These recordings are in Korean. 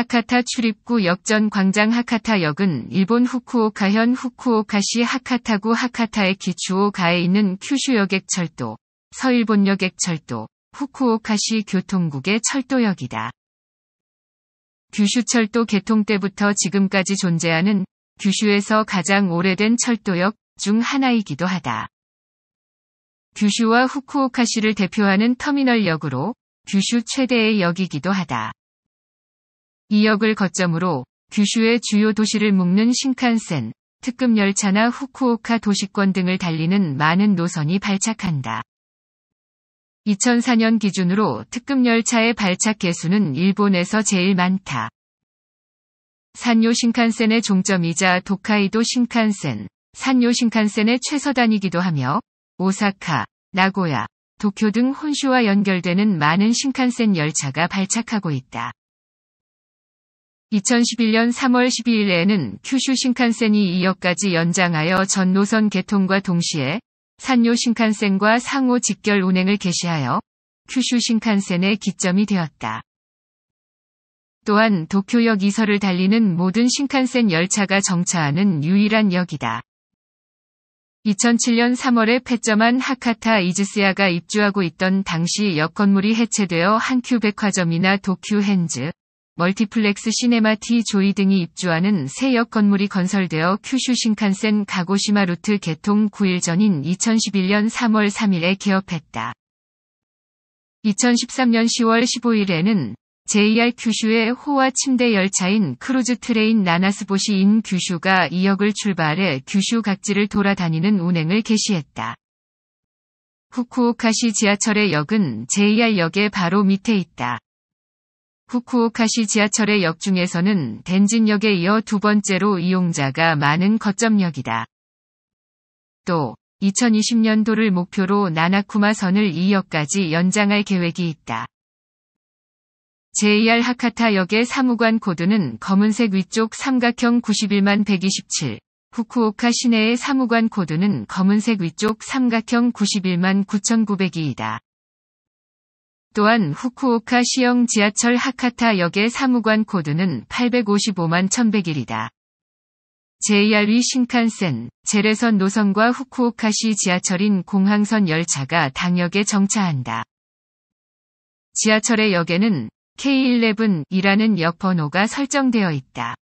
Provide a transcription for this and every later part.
하카타 출입구 역전 광장 하카타역은 일본 후쿠오카현 후쿠오카시 하카타구 하카타의 기초오가에 있는 큐슈여객철도, 서일본여객철도, 후쿠오카시 교통국의 철도역이다. 규슈철도 개통 때부터 지금까지 존재하는 규슈에서 가장 오래된 철도역 중 하나이기도 하다. 규슈와 후쿠오카시를 대표하는 터미널역으로 규슈 최대의 역이기도 하다. 이 역을 거점으로 규슈의 주요 도시를 묶는 신칸센, 특급 열차나 후쿠오카 도시권 등을 달리는 많은 노선이 발착한다. 2004년 기준으로 특급 열차의 발착 개수는 일본에서 제일 많다. 산요 신칸센의 종점이자 도카이도 신칸센, 산요 신칸센의 최서단이기도 하며 오사카, 나고야, 도쿄 등 혼슈와 연결되는 많은 신칸센 열차가 발착하고 있다. 2011년 3월 12일에는 큐슈 신칸센이 2역까지 연장하여 전 노선 개통과 동시에 산요 신칸센과 상호 직결 운행을 개시하여 큐슈 신칸센의 기점이 되었다. 또한 도쿄역 이설을 달리는 모든 신칸센 열차가 정차하는 유일한 역이다. 2007년 3월에 폐점한 하카타 이즈스야가 입주하고 있던 당시 역 건물이 해체되어 한큐 백화점이나 도쿄 핸즈, 멀티플렉스 시네마 T 조이 등이 입주하는 새 역 건물이 건설되어 큐슈 신칸센 가고시마 루트 개통 9일 전인 2011년 3월 3일에 개업했다. 2013년 10월 15일에는 JR 규슈의 호화 침대 열차인 크루즈 트레인 나나스보시 인 규슈가 2 역을 출발해 규슈 각지를 돌아다니는 운행을 개시했다. 후쿠오카시 지하철의 역은 JR역의 바로 밑에 있다. 후쿠오카시 지하철의 역 중에서는 덴진역에 이어 두 번째로 이용자가 많은 거점역이다. 또 2020년도를 목표로 나나쿠마선을 2역까지 연장할 계획이 있다. JR 하카타역의 사무관 코드는 검은색 위쪽 삼각형 91만 127, 후쿠오카 시내의 사무관 코드는 검은색 위쪽 삼각형 91만 9902이다. 또한 후쿠오카 시형 지하철 하카타역의 사무관 코드는 855만 1101이다. j r 위 신칸센, 제래선 노선과 후쿠오카시 지하철인 공항선 열차가 당역에 정차한다. 지하철의 역에는 K11이라는 역 번호가 설정되어 있다.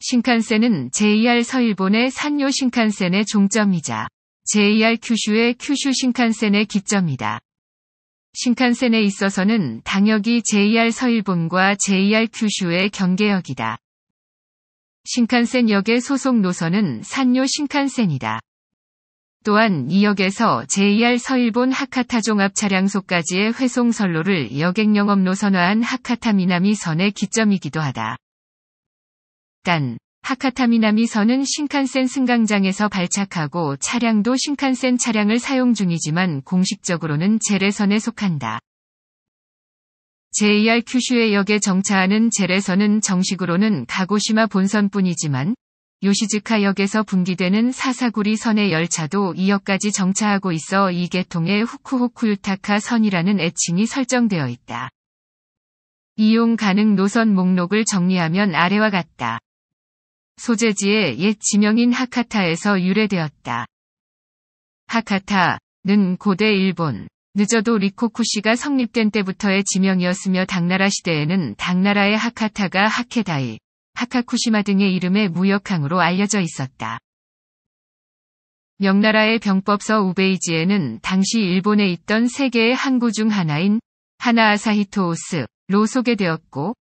신칸센은 JR 서일본의 산요 신칸센의 종점이자 JR 큐슈의 큐슈 신칸센의 기점이다. 신칸센에 있어서는 당역이 JR 서일본과 JR 큐슈의 경계역이다. 신칸센역의 소속 노선은 산요 신칸센이다. 또한 이 역에서 JR 서일본 하카타 종합 차량소까지의 회송 선로를 여객 영업 노선화한 하카타 미나미 선의 기점이기도 하다. 단, 하카타미나미 선은 신칸센 승강장에서 발착하고 차량도 신칸센 차량을 사용 중이지만 공식적으로는 제레선에 속한다. JR 큐슈의 역에 정차하는 제레선은 정식으로는 가고시마 본선뿐이지만 요시즈카 역에서 분기되는 사사구리 선의 열차도 2 역까지 정차하고 있어 이 계통의 후쿠호쿠유타카 선이라는 애칭이 설정되어 있다. 이용 가능 노선 목록을 정리하면 아래와 같다. 소재지의 옛 지명인 하카타에서 유래되었다. 하카타는 고대 일본, 늦어도 리코쿠시가 성립된 때부터의 지명이었으며 당나라 시대에는 당나라의 하카타가 하케다이, 하카쿠시마 등의 이름의 무역항으로 알려져 있었다. 명나라의 병법서 우베이지에는 당시 일본에 있던 세 개의 항구 중 하나인 하나아사히토오스로 소개되었고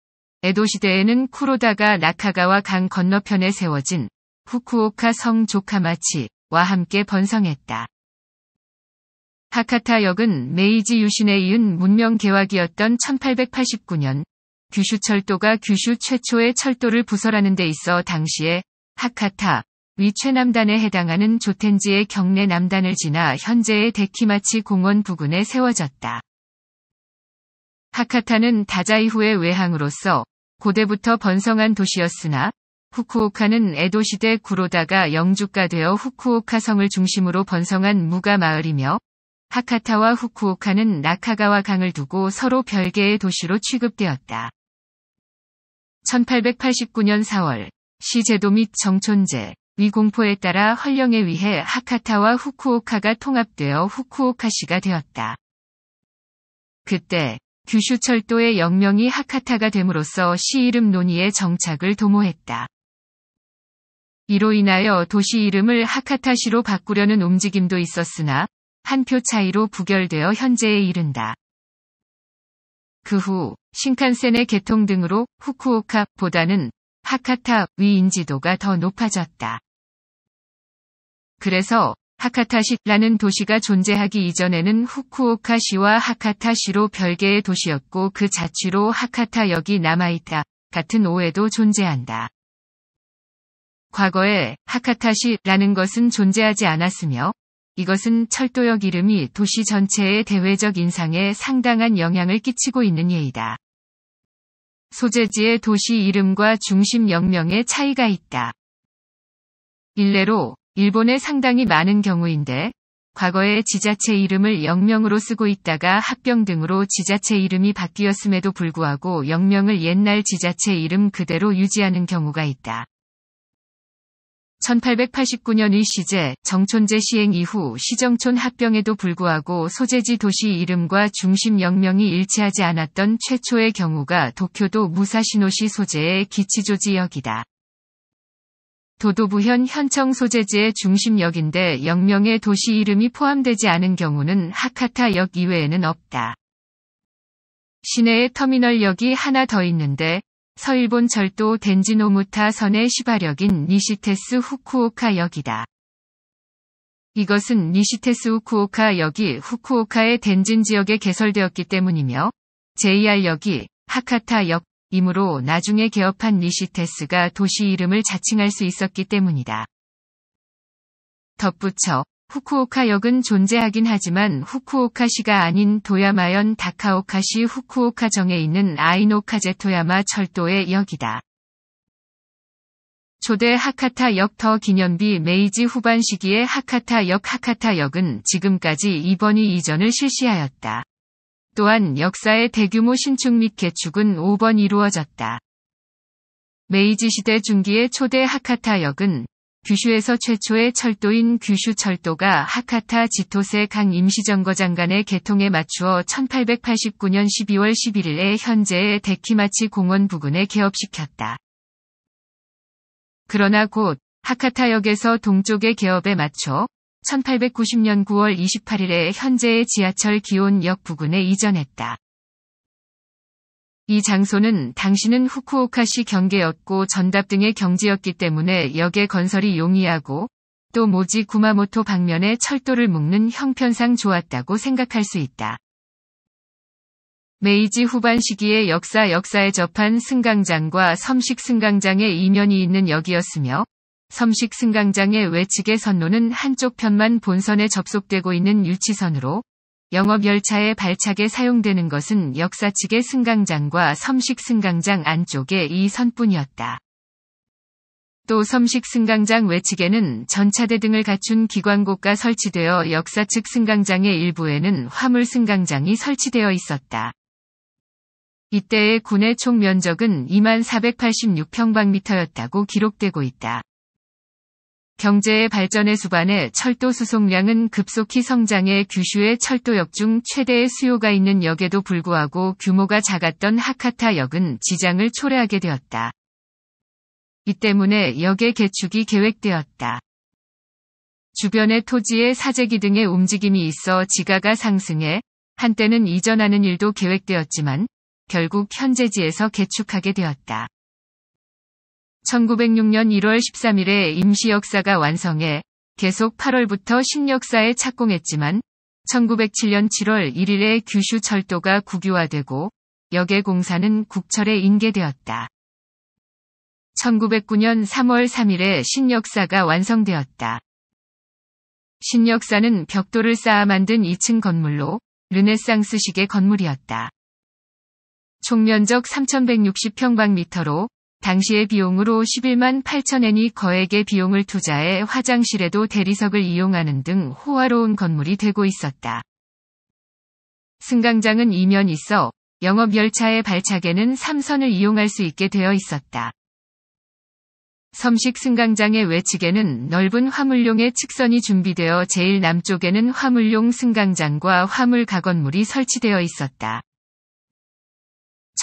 에도 시대에는 쿠로다가 나카가와 강 건너편에 세워진 후쿠오카 성 조카마치와 함께 번성했다. 하카타역은 메이지 유신에 이은 문명 개화기였던 1889년 규슈철도가 규슈 최초의 철도를 부설하는 데 있어 당시에 하카타 위최남단에 해당하는 조텐지의 경내 남단을 지나 현재의 데키마치 공원 부근에 세워졌다. 하카타는 다자 이후의 외항으로서 고대부터 번성한 도시였으나 후쿠오카는 에도 시대 구로다가 영주가 되어 후쿠오카 성을 중심으로 번성한 무가 마을이며 하카타와 후쿠오카는 나카가와 강을 두고 서로 별개의 도시로 취급되었다. 1889년 4월 시제도 및 정촌제, 위공포에 따라 헐령에 의해 하카타와 후쿠오카가 통합되어 후쿠오카시가 되었다. 그때 규슈철도의 영명이 하카타가 됨으로써 시 이름 논의의 정착을 도모했다. 이로 인하여 도시 이름을 하카타시로 바꾸려는 움직임도 있었으나 한 표 차이로 부결되어 현재에 이른다. 그 후 신칸센의 개통 등으로 후쿠오카보다는 하카타 위 인지도가 더 높아졌다. 그래서 하카타시라는 도시가 존재하기 이전에는 후쿠오카시와 하카타시로 별개의 도시였고 그 자취로 하카타역이 남아있다. 같은 오해도 존재한다. 과거에 하카타시라는 것은 존재하지 않았으며 이것은 철도역 이름이 도시 전체의 대외적 인상에 상당한 영향을 끼치고 있는 예이다. 소재지의 도시 이름과 중심 역명의 차이가 있다. 일례로 일본에 상당히 많은 경우인데 과거에 지자체 이름을 영명으로 쓰고 있다가 합병 등으로 지자체 이름이 바뀌었음에도 불구하고 영명을 옛날 지자체 이름 그대로 유지하는 경우가 있다. 1889년의 시제, 정촌제 시행 이후 시정촌 합병에도 불구하고 소재지 도시 이름과 중심 영명이 일치하지 않았던 최초의 경우가 도쿄도 무사시노시 소재의 기치조지역이다. 도도부현 현청 소재지의 중심역인데 역명의 도시 이름이 포함되지 않은 경우는 하카타역 이외에는 없다. 시내의 터미널역이 하나 더 있는데 서일본 절도 덴지노무타 선의 시발역인 니시테스 후쿠오카 역이다. 이것은 니시테스 후쿠오카 역이 후쿠오카의 덴진 지역에 개설되었기 때문이며 JR역이 하카타역, 이므로 나중에 개업한 리시테스가 도시 이름을 자칭할 수 있었기 때문이다. 덧붙여 후쿠오카역은 존재하긴 하지만 후쿠오카시가 아닌 도야마현 다카오카시 후쿠오카정에 있는 아이노카제토야마 철도의 역이다. 초대 하카타역 터 기념비 메이지 후반 시기의 하카타역 하카타역은 지금까지 이번이 이전을 실시하였다. 또한 역사의 대규모 신축 및 개축은 5번 이루어졌다. 메이지 시대 중기의 초대 하카타역은 규슈에서 최초의 철도인 규슈철도가 하카타 지토세 강 임시정거 장관의 개통에 맞추어 1889년 12월 11일에 현재의 데키마치 공원 부근에 개업시켰다. 그러나 곧 하카타역에서 동쪽의 개업에 맞춰 1890년 9월 28일에 현재의 지하철 기온역 부근에 이전했다. 이 장소는 당시는 후쿠오카시 경계였고 전답 등의 경지였기 때문에 역의 건설이 용이하고 또 모지 구마모토 방면에 철도를 묶는 형편상 좋았다고 생각할 수 있다. 메이지 후반 시기의 역사 역사에 접한 승강장과 섬식 승강장의 이면이 있는 역이었으며 섬식 승강장의 외측의 선로는 한쪽 편만 본선에 접속되고 있는 유치선으로 영업 열차에 발차게 사용되는 것은 역사 측의 승강장과 섬식 승강장 안쪽의 이 선뿐이었다. 또 섬식 승강장 외측에는 전차대 등을 갖춘 기관고가 설치되어 역사 측 승강장의 일부에는 화물 승강장이 설치되어 있었다. 이때의 군의 총 면적은 2만 486평방미터였다고 기록되고 있다. 경제의 발전의수반에 철도 수송량은 급속히 성장해 규슈의 철도역 중 최대의 수요가 있는 역에도 불구하고 규모가 작았던 하카타 역은 지장을 초래하게 되었다. 이 때문에 역의 개축이 계획되었다. 주변의 토지의 사재기 등의 움직임이 있어 지가가 상승해 한때는 이전하는 일도 계획되었지만 결국 현재지에서 개축하게 되었다. 1906년 1월 13일에 임시역사가 완성해 계속 8월부터 신역사에 착공했지만 1907년 7월 1일에 규슈 철도가 국유화되고 역의 공사는 국철에 인계되었다. 1909년 3월 3일에 신역사가 완성되었다. 신역사는 벽돌을 쌓아 만든 2층 건물로 르네상스식의 건물이었다. 총면적 3160평방미터로 당시의 비용으로 11만 8천엔이 거액의 비용을 투자해 화장실에도 대리석을 이용하는 등 호화로운 건물이 되고 있었다. 승강장은 이면 있어 영업 열차의 발차기는 에 3선을 이용할 수 있게 되어 있었다. 섬식 승강장의 외측에는 넓은 화물용의 측선이 준비되어 제일 남쪽에는 화물용 승강장과 화물 가건물이 설치되어 있었다.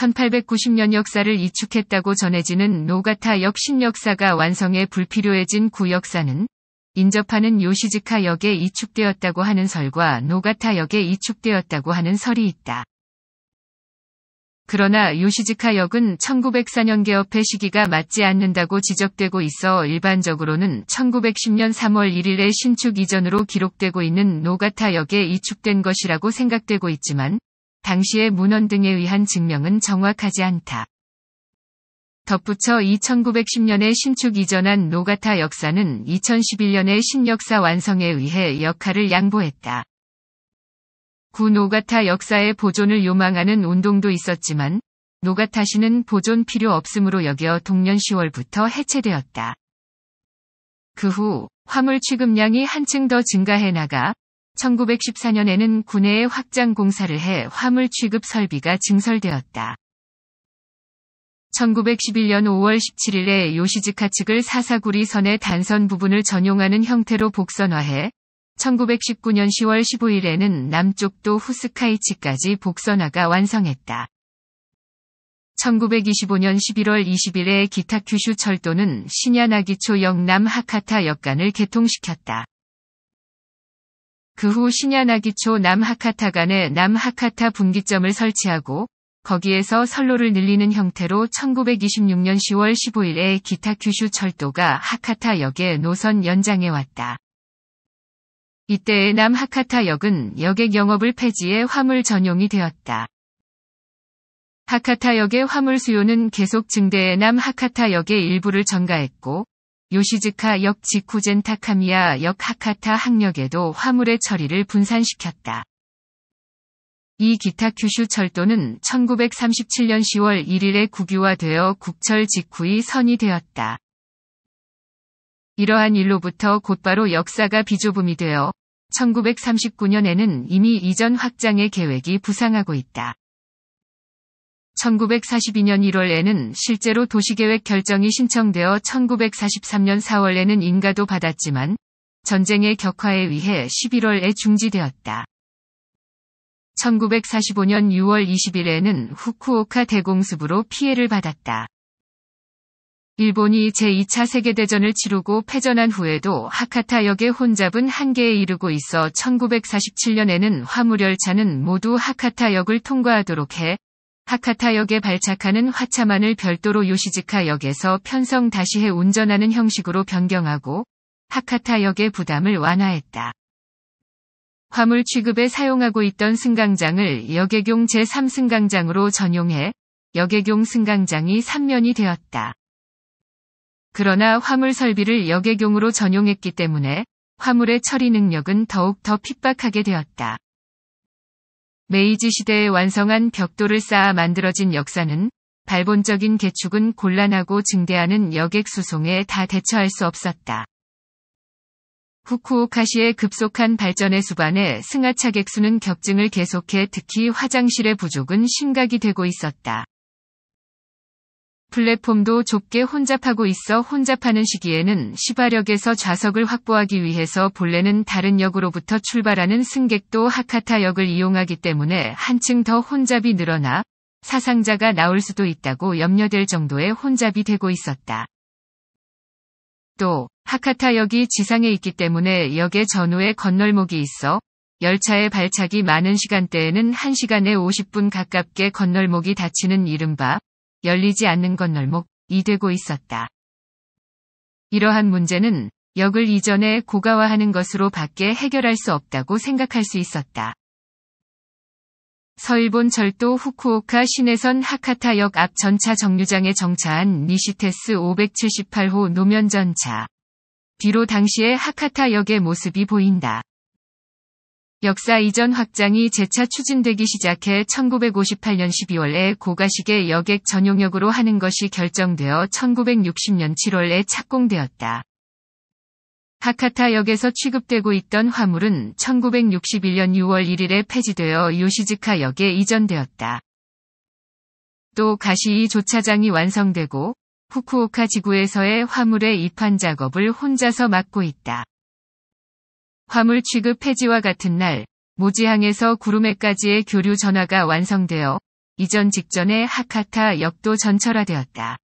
1890년 역사를 이축했다고 전해지는 노가타 역신 역사가 완성해 불필요해진 구역사는 인접하는 요시즈카 역에 이축되었다고 하는 설과 노가타 역에 이축되었다고 하는 설이 있다. 그러나 요시즈카 역은 1904년 개업의 시기가 맞지 않는다고 지적되고 있어 일반적으로는 1910년 3월 1일에 신축 이전으로 기록되고 있는 노가타 역에 이축된 것이라고 생각되고 있지만 당시의 문헌 등에 의한 증명은 정확하지 않다. 덧붙여 2910년에 신축 이전한 노가타 역사는 2011년의 신역사 완성에 의해 역할을 양보했다. 구 노가타 역사의 보존을 요망하는 운동도 있었지만 노가타시는 보존 필요 없음으로 여겨 동년 10월부터 해체되었다. 그 후 화물 취급량이 한층 더 증가해 나가 1914년에는 군내에 확장 공사를 해 화물 취급 설비가 증설되었다. 1911년 5월 17일에 요시즈카 측을 사사구리 선의 단선 부분을 전용하는 형태로 복선화해 1919년 10월 15일에는 남쪽도 후스카이치까지 복선화가 완성했다. 1925년 11월 20일에 기타 큐슈 철도는 신야나기초 영남 하카타 역간을 개통시켰다. 그후 신야나기초 남하카타 간에 남하카타 분기점을 설치하고 거기에서 선로를 늘리는 형태로 1926년 10월 15일에 기타 규슈 철도가 하카타역에 노선 연장해왔다. 이때의 남하카타역은 역의 영업을 폐지해 화물 전용이 되었다. 하카타역의 화물 수요는 계속 증대해 남하카타역의 일부를 전가했고 요시즈카 역 지쿠젠 타카미야 역 하카타 항역에도 화물의 처리를 분산시켰다. 이 기타 큐슈 철도는 1937년 10월 1일에 국유화되어 국철 직후이 선이 되었다. 이러한 일로부터 곧바로 역사가 비좁음이 되어 1939년에는 이미 이전 확장의 계획이 부상하고 있다. 1942년 1월에는 실제로 도시계획 결정이 신청되어 1943년 4월에는 인가도 받았지만 전쟁의 격화에 의해 11월에 중지되었다. 1945년 6월 20일에는 후쿠오카 대공습으로 피해를 받았다. 일본이 제2차 세계대전을 치르고 패전한 후에도 하카타역의 혼잡은 한계에 이르고 있어 1947년에는 화물열차는 모두 하카타역을 통과하도록 해 하카타역에 발착하는 화차만을 별도로 요시즈카 역에서 편성 다시해 운전하는 형식으로 변경하고 하카타역의 부담을 완화했다. 화물 취급에 사용하고 있던 승강장을 여객용 제3승강장으로 전용해 여객용 승강장이 3면이 되었다. 그러나 화물 설비를 여객용으로 전용했기 때문에 화물의 처리 능력은 더욱 더 핍박하게 되었다. 메이지 시대에 완성한 벽돌을 쌓아 만들어진 역사는 발본적인 개축은 곤란하고 증대하는 여객 수송에 다 대처할 수 없었다. 후쿠오카시의 급속한 발전의 수반에 승하차 객수는 격증을 계속해 특히 화장실의 부족은 심각이 되고 있었다. 플랫폼도 좁게 혼잡하고 있어 혼잡하는 시기에는 시바력에서 좌석을 확보하기 위해서 본래는 다른 역으로부터 출발하는 승객도 하카타 역을 이용하기 때문에 한층 더 혼잡이 늘어나 사상자가 나올 수도 있다고 염려될 정도의 혼잡이 되고 있었다. 또 하카타역이 지상에 있기 때문에 역의 전후에 건널목이 있어 열차의 발차기 많은 시간대에는 1시간에 50분 가깝게 건널목이 닫히는 이른바 열리지 않는 건널목이 되고 있었다. 이러한 문제는 역을 이전에 고가화하는 것으로 밖에 해결할 수 없다고 생각할 수 있었다. 서일본 절도 후쿠오카 시내선 하카타역 앞 전차 정류장에 정차한 니시테스 578호 노면 전차. 비로 당시의 하카타역의 모습이 보인다. 역사 이전 확장이 재차 추진되기 시작해 1958년 12월에 고가식의 여객 전용역으로 하는 것이 결정되어 1960년 7월에 착공되었다. 하카타역에서 취급되고 있던 화물은 1961년 6월 1일에 폐지되어 요시즈카 역에 이전되었다. 또 가시이 조차장이 완성되고 후쿠오카 지구에서의 화물의 입환 작업을 혼자서 맡고 있다. 화물 취급 폐지와 같은 날 모지항에서 구름에까지의 교류 전화가 완성되어 이전 직전의 하카타 역도 전철화되었다.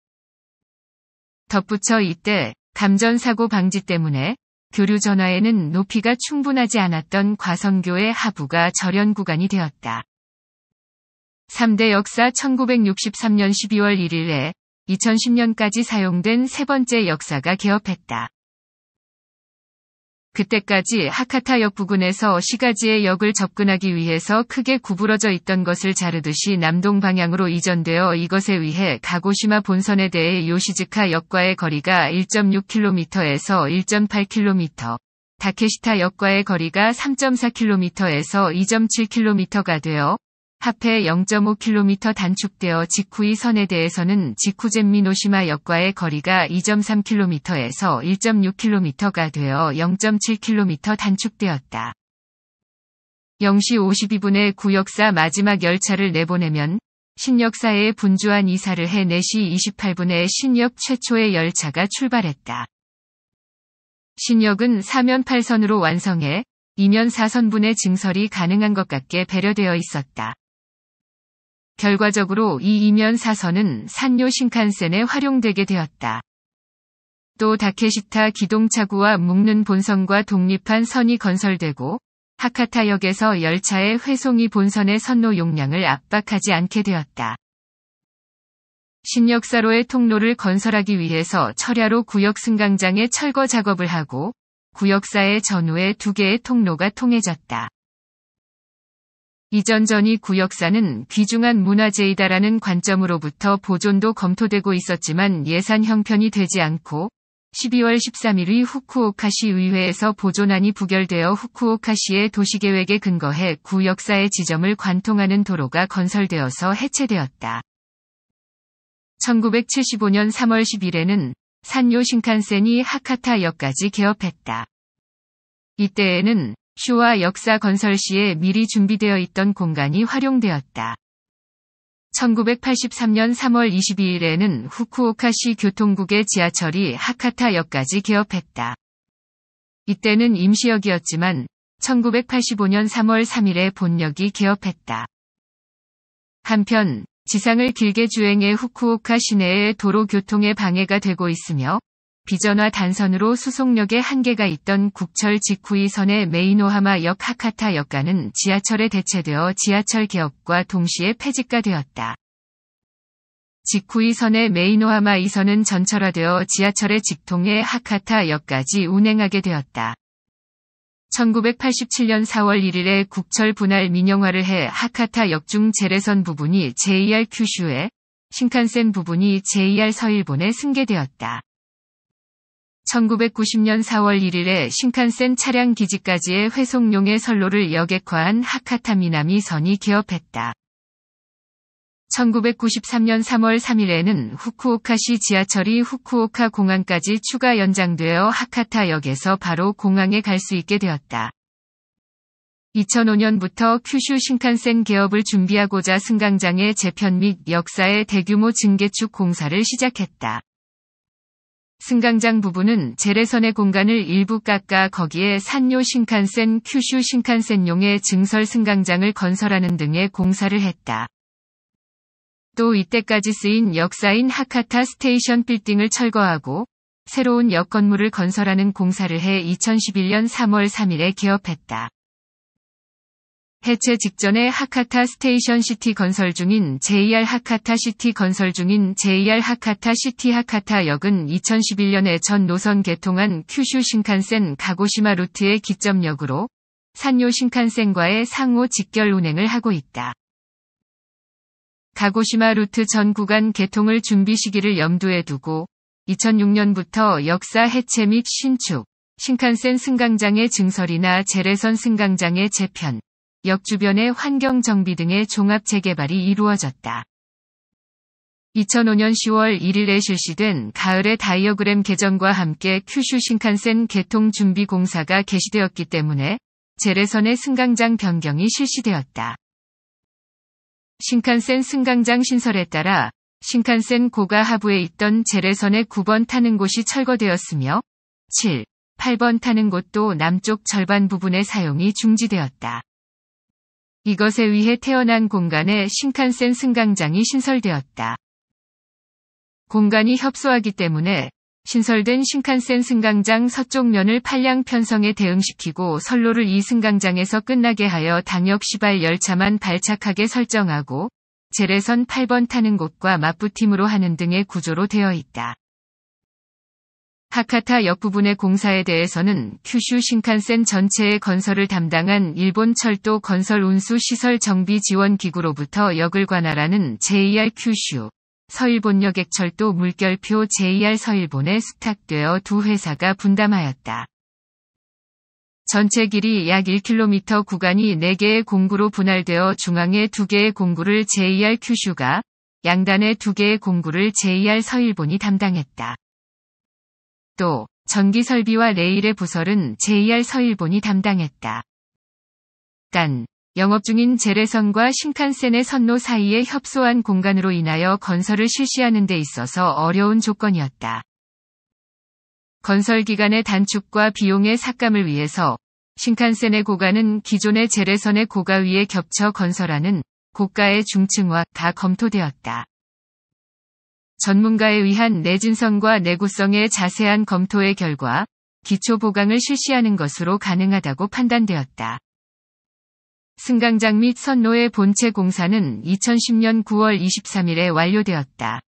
덧붙여 이때 감전 사고 방지 때문에 교류 전화에는 높이가 충분하지 않았던 과성교의 하부가 절연 구간이 되었다. 3대 역사 1963년 12월 1일에 2010년까지 사용된 세 번째 역사가 개업했다. 그때까지 하카타역 부근에서 시가지의 역을 접근하기 위해서 크게 구부러져 있던 것을 자르듯이 남동 방향으로 이전되어 이것에 의해 가고시마 본선에 대해 요시즈카 역과의 거리가 1.6km에서 1.8km, 다케시타 역과의 거리가 3.4km에서 2.7km가 되어 하패 0.5km 단축되어 직후이 선에 대해서는 직후잼미노시마 역과의 거리가 2.3km에서 1.6km가 되어 0.7km 단축되었다. 0시 52분에 구역사 마지막 열차를 내보내면 신역사에 분주한 이사를 해 4시 28분에 신역 최초의 열차가 출발했다. 신역은 4면 8선으로 완성해 2면 4선분의 증설이 가능한 것 같게 배려되어 있었다. 결과적으로 이 이면 사선은 산요 신칸센에 활용되게 되었다. 또 다케시타 기동차구와 묶는 본선과 독립한 선이 건설되고 하카타역에서 열차의 회송이 본선의 선로 용량을 압박하지 않게 되었다. 신역사로의 통로를 건설하기 위해서 철야로 구역 승강장의 철거 작업을 하고 구역사의 전후에 두 개의 통로가 통해졌다. 이전전이 구역사는 귀중한 문화재이다라는 관점으로부터 보존도 검토되고 있었지만 예산 형편이 되지 않고 12월 13일의 후쿠오카시 의회에서 보존안이 부결되어 후쿠오카시의 도시계획에 근거해 구역사의 지점을 관통하는 도로가 건설되어서 해체되었다. 1975년 3월 10일에는 산요 신칸센이 하카타역까지 개업했다. 이때에는 쇼와 역사 건설 시에 미리 준비되어 있던 공간이 활용되었다. 1983년 3월 22일에는 후쿠오카시 교통국의 지하철이 하카타역까지 개업했다. 이때는 임시역이었지만 1985년 3월 3일에 본역이 개업했다. 한편 지상을 길게 주행해 후쿠오카 시내의 도로 교통에 방해가 되고 있으며 비전화 단선으로 수송력의 한계가 있던 국철 직후이 선의 메이노하마역 하카타 역간은 지하철에 대체되어 지하철 개업과 동시에 폐지가 되었다. 직후이 선의 메이노하마 이선은 전철화되어 지하철의 직통의 하카타 역까지 운행하게 되었다. 1987년 4월 1일에 국철 분할 민영화를 해 하카타 역중 재래선 부분이 JR 큐슈에, 신칸센 부분이 JR 서일본에 승계되었다. 1990년 4월 1일에 신칸센 차량 기지까지의 회송용의 선로를 여객화한 하카타 미나미 선이 개업했다. 1993년 3월 3일에는 후쿠오카시 지하철이 후쿠오카 공항까지 추가 연장되어 하카타역에서 바로 공항에 갈 수 있게 되었다. 2005년부터 큐슈 신칸센 개업을 준비하고자 승강장의 재편 및 역사의 대규모 증개축 공사를 시작했다. 승강장 부분은 재래선의 공간을 일부 깎아 거기에 산요 신칸센 큐슈 신칸센용의 증설 승강장을 건설하는 등의 공사를 했다. 또 이때까지 쓰인 역사인 하카타 스테이션 빌딩을 철거하고 새로운 역 건물을 건설하는 공사를 해 2011년 3월 3일에 개업했다. 해체 직전에 하카타 스테이션 시티 건설 중인 JR 하카타 시티 건설 중인 JR 하카타 시티 하카타 역은 2011년에 전 노선 개통한 큐슈 신칸센 가고시마 루트의 기점역으로 산요 신칸센과의 상호 직결 운행을 하고 있다. 가고시마 루트 전 구간 개통을 준비 시기를 염두에 두고 2006년부터 역사 해체 및 신축, 신칸센 승강장의 증설이나 재래선 승강장의 재편, 역 주변의 환경 정비 등의 종합 재개발이 이루어졌다. 2005년 10월 1일에 실시된 가을의 다이어그램 개정과 함께 큐슈 신칸센 개통 준비 공사가 개시되었기 때문에 재래선의 승강장 변경이 실시되었다. 신칸센 승강장 신설에 따라 신칸센 고가 하부에 있던 재래선의 9번 타는 곳이 철거되었으며 7, 8번 타는 곳도 남쪽 절반 부분의 사용이 중지되었다. 이것에 의해 태어난 공간에 신칸센 승강장이 신설되었다. 공간이 협소하기 때문에 신설된 신칸센 승강장 서쪽면을 팔량 편성에 대응시키고 선로를 이 승강장에서 끝나게 하여 당역 시발 열차만 발착하게 설정하고 재래선 8번 타는 곳과 맞붙임으로 하는 등의 구조로 되어 있다. 하카타 역 부분의 공사에 대해서는 큐슈 신칸센 전체의 건설을 담당한 일본 철도 건설 운수 시설 정비 지원 기구로부터 역을 관할하는 JR 큐슈 서일본역 액철도 물결표 JR 서일본에 수탁되어 두 회사가 분담하였다. 전체 길이 약 1km 구간이 4개의 공구로 분할되어 중앙에 2개의 공구를 JR 큐슈가 양단에 2개의 공구를 JR 서일본이 담당했다. 또 전기 설비와 레일의 부설은 JR 서일본이 담당했다. 단, 영업 중인 제레선과 신칸센의 선로 사이의 협소한 공간으로 인하여 건설을 실시하는 데 있어서 어려운 조건이었다. 건설 기간의 단축과 비용의 삭감을 위해서 신칸센의 고가는 기존의 제레선의 고가 위에 겹쳐 건설하는 고가의 중층화가 검토되었다. 전문가에 의한 내진성과 내구성의 자세한 검토의 결과 기초 보강을 실시하는 것으로 가능하다고 판단되었다. 승강장 및 선로의 본체 공사는 2010년 9월 23일에 완료되었다.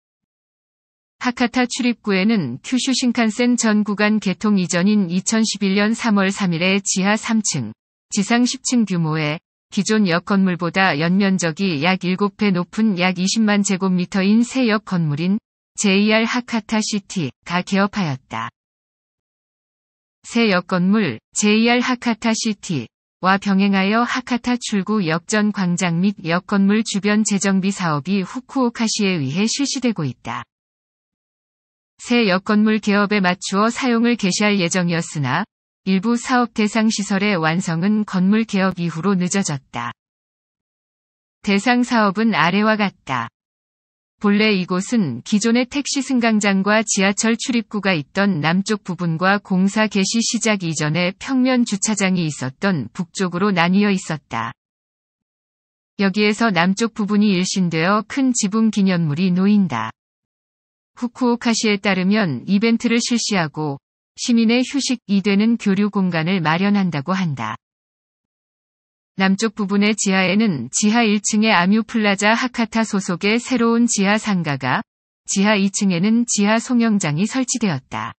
하카타 출입구에는 큐슈 신칸센 전 구간 개통 이전인 2011년 3월 3일에 지하 3층, 지상 10층 규모의 기존 역 건물보다 연면적이 약 7배 높은 약 20만 제곱미터인 새 역 건물인 JR 하카타 시티가 개업하였다. 새 역 건물 JR 하카타 시티와 병행하여 하카타 출구 역전 광장 및 역 건물 주변 재정비 사업이 후쿠오카시에 의해 실시되고 있다. 새 역 건물 개업에 맞추어 사용을 개시할 예정이었으나 일부 사업 대상 시설의 완성은 건물 개업 이후로 늦어졌다. 대상 사업은 아래와 같다. 본래 이곳은 기존의 택시 승강장과 지하철 출입구가 있던 남쪽 부분과 공사 개시 시작 이전에 평면 주차장이 있었던 북쪽으로 나뉘어 있었다. 여기에서 남쪽 부분이 일신되어 큰 지붕 기념물이 놓인다. 후쿠오카시에 따르면 이벤트를 실시하고 시민의 휴식이 되는 교류 공간을 마련한다고 한다. 남쪽 부분의 지하에는 지하 1층의 아뮤플라자 하카타 소속의 새로운 지하 상가가, 지하 2층에는 지하 송영장이 설치되었다.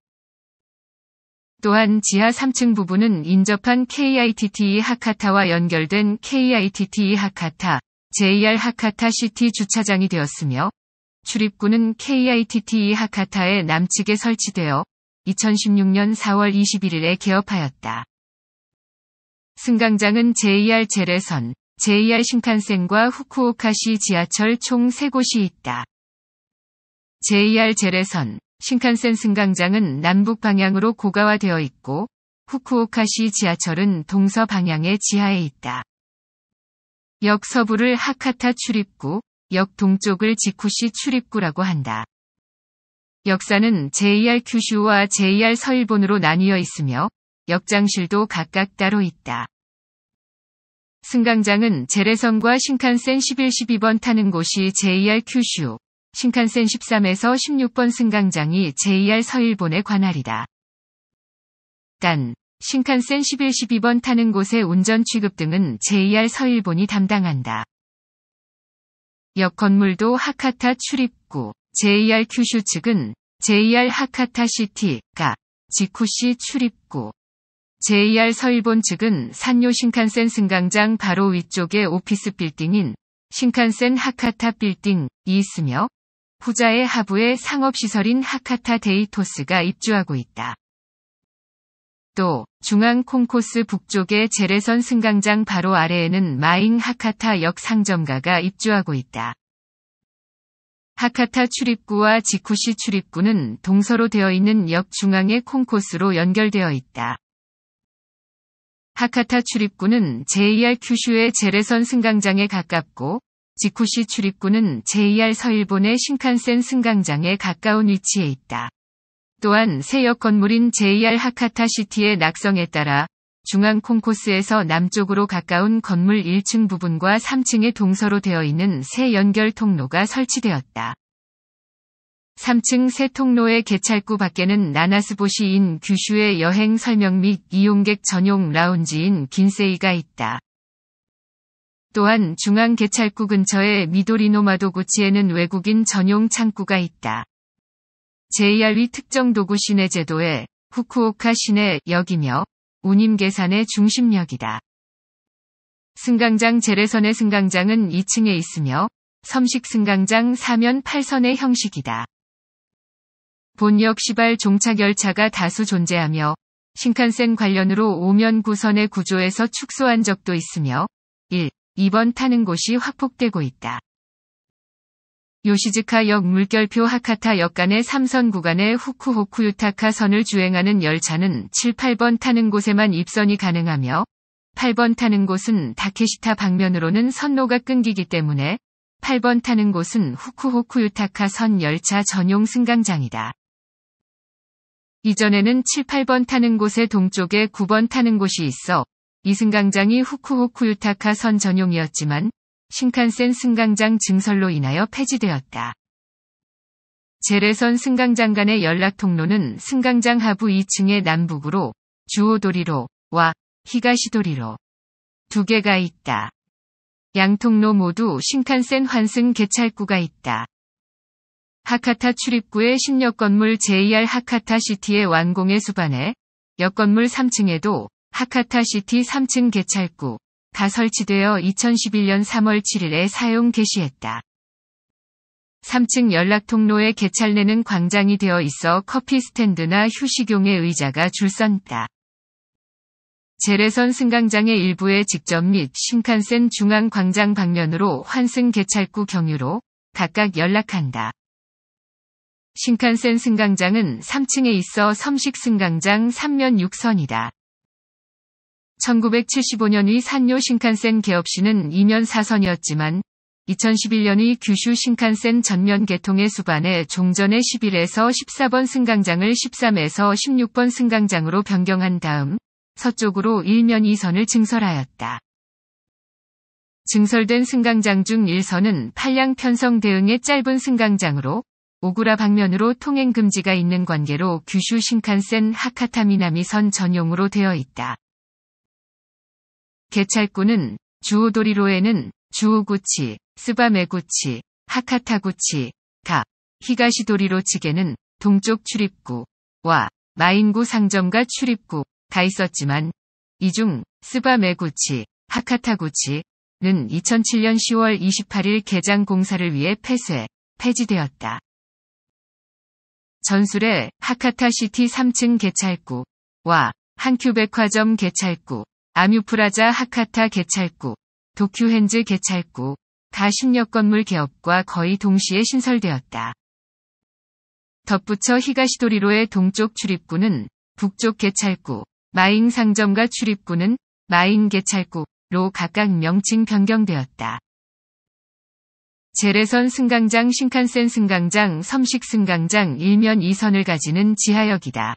또한 지하 3층 부분은 인접한 k i t t 하카타와 연결된 k i t t 하카타, JR 하카타 시티 주차장이 되었으며, 출입구는 k i t t 하카타의 남측에 설치되어 2016년 4월 21일에 개업하였다. 승강장은 JR 제레선, JR 신칸센과 후쿠오카시 지하철 총 3곳이 있다. JR 제레선, 신칸센 승강장은 남북 방향으로 고가화되어 있고, 후쿠오카시 지하철은 동서 방향의 지하에 있다. 역 서부를 하카타 출입구, 역 동쪽을 지쿠시 출입구라고 한다. 역사는 JR 규슈와 JR 서일본으로 나뉘어 있으며 역장실도 각각 따로 있다. 승강장은 제레선과 신칸센 11, 12번 타는 곳이 JR 큐슈 신칸센 13에서 16번 승강장이 JR 서일본의 관할이다. 단, 신칸센 11, 12번 타는 곳의 운전 취급 등은 JR 서일본이 담당한다. 역 건물도 하카타 출입구, JR 큐슈 측은 JR 하카타시티가 지쿠시 출입구 JR 서일본 측은 산요 신칸센 승강장 바로 위쪽에 오피스 빌딩인 신칸센 하카타 빌딩이 있으며 후자의 하부에 상업시설인 하카타 데이토스가 입주하고 있다. 또 중앙 콩코스 북쪽의 제레선 승강장 바로 아래에는 마잉 하카타 역 상점가가 입주하고 있다. 하카타 출입구와 지쿠시 출입구는 동서로 되어 있는 역 중앙의 콩코스로 연결되어 있다. 하카타 출입구는 JR 큐슈의 제레선 승강장에 가깝고 지쿠시 출입구는 JR 서일본의 신칸센 승강장에 가까운 위치에 있다. 또한 새 역 건물인 JR 하카타 시티의 낙성에 따라 중앙 콩코스에서 남쪽으로 가까운 건물 1층 부분과 3층의 동서로 되어 있는 새 연결 통로가 설치되었다. 3층 새 통로의 개찰구 밖에는 나나스보시인 규슈의 여행 설명 및 이용객 전용 라운지인 긴세이가 있다. 또한 중앙 개찰구 근처에 미도리노마도구치에는 외국인 전용 창구가 있다. JR위 특정 도구 시내 제도에 후쿠오카 시내 역이며 운임 계산의 중심력이다. 승강장 재래선의 승강장은 2층에 있으며 섬식 승강장 사면 8선의 형식이다. 본역 시발 종착 열차가 다수 존재하며 신칸센 관련으로 5면 9선의 구조에서 축소한 적도 있으며 1, 2번 타는 곳이 확폭되고 있다. 요시즈카 역 물결표 하카타 역 간의 3선 구간의 후쿠호쿠유타카 선을 주행하는 열차는 7, 8번 타는 곳에만 입선이 가능하며 8번 타는 곳은 다케시타 방면으로는 선로가 끊기기 때문에 8번 타는 곳은 후쿠호쿠유타카 선 열차 전용 승강장이다. 이전에는 7, 8번 타는 곳의 동쪽에 9번 타는 곳이 있어 이승강장이 후쿠호쿠유타카 선 전용이었지만 신칸센 승강장 증설로 인하여 폐지되었다. 재래선 승강장 간의 연락 통로는 승강장 하부 2층의 남북으로 주오도리로와 히가시도리로 두 개가 있다. 양 통로 모두 신칸센 환승 개찰구가 있다. 하카타 출입구의 신역 건물 JR 하카타 시티의 완공에 수반해 역 건물 3층에도 하카타 시티 3층 개찰구, 다 설치되어 2011년 3월 7일에 사용 개시했다. 3층 연락 통로에 개찰내는 광장이 되어 있어 커피 스탠드나 휴식용의 의자가 줄선다. 재래선 승강장의 일부에 직접 및 신칸센 중앙 광장 방면으로 환승 개찰구 경유로 각각 연락한다. 신칸센 승강장은 3층에 있어 섬식 승강장 3면 6선이다. 1975년의 산요 신칸센 개업 시는 2년 4선이었지만 2011년의 규슈 신칸센 전면 개통의 수반에 종전의 11에서 14번 승강장을 13에서 16번 승강장으로 변경한 다음 서쪽으로 1면 2선을 증설하였다. 증설된 승강장 중 1선은 팔량 편성 대응의 짧은 승강장으로 오구라 방면으로 통행 금지가 있는 관계로 규슈 신칸센 하카타 미나미선 전용으로 되어 있다. 개찰구는 주오도리로에는 주오구치, 스바메구치, 하카타구치, 가, 히가시도리로 측에는 동쪽 출입구와 마인구 상점과 출입구가 있었지만 이 중 스바메구치, 하카타구치는 2007년 10월 28일 개장 공사를 위해 폐쇄, 폐지되었다. 전술의 하카타시티 3층 개찰구와 한큐백화점 개찰구 아뮤프라자 하카타 개찰구, 도큐핸즈 개찰구, 다 신력 건물 개업과 거의 동시에 신설되었다. 덧붙여 히가시도리로의 동쪽 출입구는 북쪽 개찰구, 마인 상점과 출입구는 마인 개찰구로 각각 명칭 변경되었다. 제레선 승강장 신칸센 승강장 섬식 승강장 일면 2선을 가지는 지하역이다.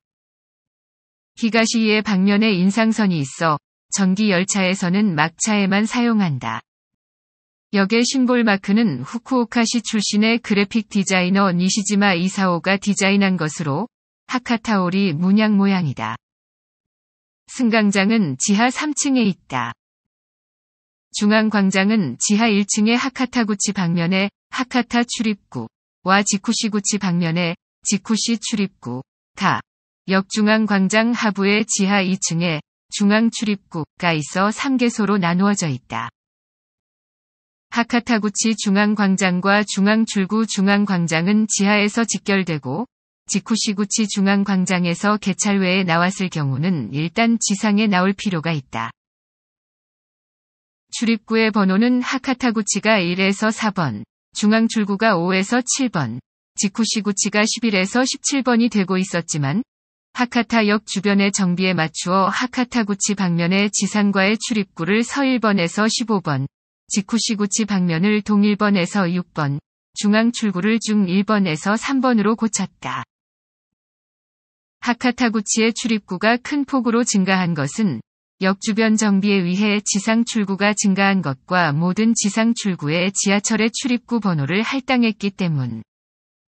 히가시의 방면에 인상선이 있어 전기 열차에서는 막차에만 사용한다. 역의 심볼 마크는 후쿠오카시 출신의 그래픽 디자이너 니시지마 이사오가 디자인한 것으로 하카타오리 문양 모양이다. 승강장은 지하 3층에 있다. 중앙광장은 지하 1층의 하카타구치 방면에 하카타 출입구와 지쿠시구치 방면에 지쿠시 출입구, 다, 역중앙광장 하부의 지하 2층에 중앙출입국가 있어 3개소로 나누어져 있다. 하카타구치 중앙광장과 중앙출구 중앙광장은 지하에서 직결되고 지쿠시구치 중앙광장에서 개찰외에 나왔을 경우는 일단 지상에 나올 필요가 있다. 출입구의 번호는 하카타구치가 1에서 4번, 중앙출구가 5에서 7번, 지쿠시구치가 11에서 17번이 되고 있었지만 하카타역 주변의 정비에 맞추어 하카타구치 방면의 지상과의 출입구를 서1번에서 15번, 지쿠시구치 방면을 동1번에서 6번, 중앙 출구를 중 1번에서 3번으로 고쳤다. 하카타구치의 출입구가 큰 폭으로 증가한 것은 역 주변 정비에 의해 지상 출구가 증가한 것과 모든 지상 출구의 지하철의 출입구 번호를 할당했기 때문.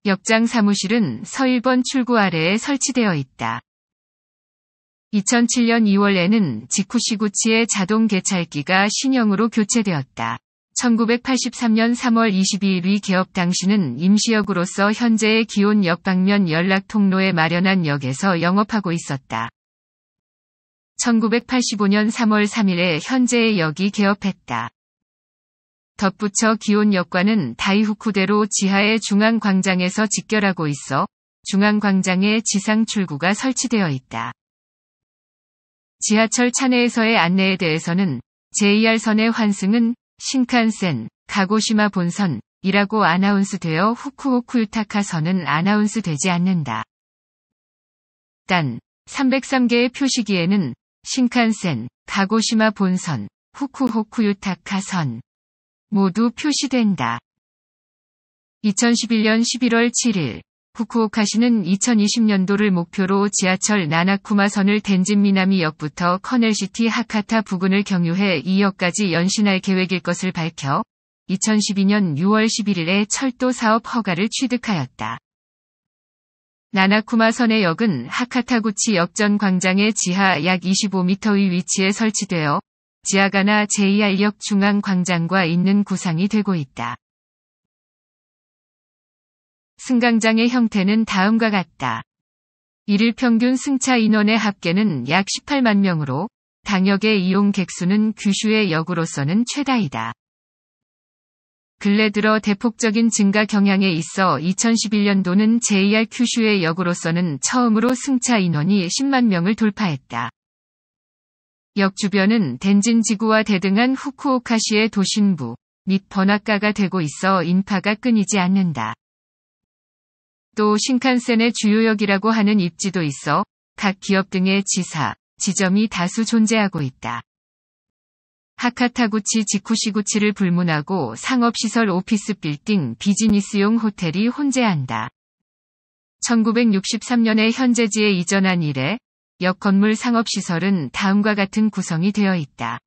역장 사무실은 서일번 출구 아래에 설치되어 있다. 2007년 2월에는 지쿠시구치의 자동 개찰기가 신형으로 교체되었다. 1983년 3월 22일 위 개업 당시는 임시역으로서 현재의 기온역 방면 연락 통로에 마련한 역에서 영업하고 있었다. 1985년 3월 3일에 현재의 역이 개업했다. 덧붙여 기온역과는 다이후쿠대로 지하의 중앙광장에서 직결하고 있어 중앙광장에 지상 출구가 설치되어 있다. 지하철 차내에서의 안내에 대해서는 JR선의 환승은 신칸센, 가고시마 본선, 이라고 아나운스 되어 후쿠오쿠유타카 선은 아나운스 되지 않는다. 단, 303개의 표시기에는 신칸센, 가고시마 본선, 후쿠호쿠유타카 선, 모두 표시된다. 2011년 11월 7일 후쿠오카시는 2020년도를 목표로 지하철 나나쿠마선을 덴진미나미역부터 커넬시티 하카타 부근을 경유해 2역까지 연신할 계획일 것을 밝혀 2012년 6월 11일에 철도 사업 허가를 취득하였다. 나나쿠마선의 역은 하카타구치 역전 광장의 지하 약 25m의 위치에 설치되어 지하가나 j r 역 중앙광장과 있는 구상이 되고 있다. 승강장의 형태는 다음과 같다. 이를 평균 승차 인원의 합계는 약 18만 명으로 당역의 이용 객수는 규슈의 역으로서는 최다이다. 근래 들어 대폭적인 증가 경향에 있어 2011년도는 JR 규슈의 역으로서는 처음으로 승차 인원이 10만 명을 돌파했다. 역 주변은 덴진 지구와 대등한 후쿠오카시의 도심부 및 번화가가 되고 있어 인파가 끊이지 않는다. 또 신칸센의 주요역이라고 하는 입지도 있어 각 기업 등의 지사, 지점이 다수 존재하고 있다. 하카타구치 지쿠시구치를 불문하고 상업시설 오피스 빌딩 비즈니스용 호텔이 혼재한다. 1963년에 현재지에 이전한 이래 역 건물 상업시설은 다음과 같은 구성이 되어 있다.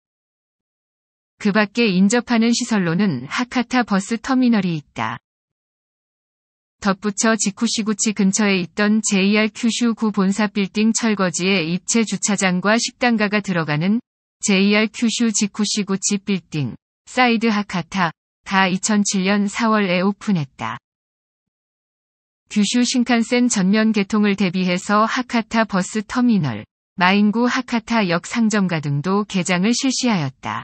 그 밖에 인접하는 시설로는 하카타 버스 터미널이 있다. 덧붙여 지쿠시구치 근처에 있던 JR 큐슈구 본사 빌딩 철거지에 입체 주차장과 식당가가 들어가는 JR 큐슈 지쿠시구치 빌딩 사이드 하카타 다 2007년 4월에 오픈했다. 규슈 신칸센 전면 개통을 대비해서 하카타 버스 터미널, 마인구 하카타 역 상점가 등도 개장을 실시하였다.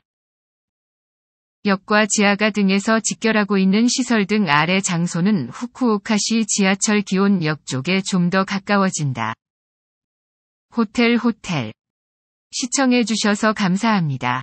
역과 지하가 등에서 직결하고 있는 시설 등 아래 장소는 후쿠오카시 지하철 기온역 쪽에 좀 더 가까워진다. 호텔 호텔. 시청해주셔서 감사합니다.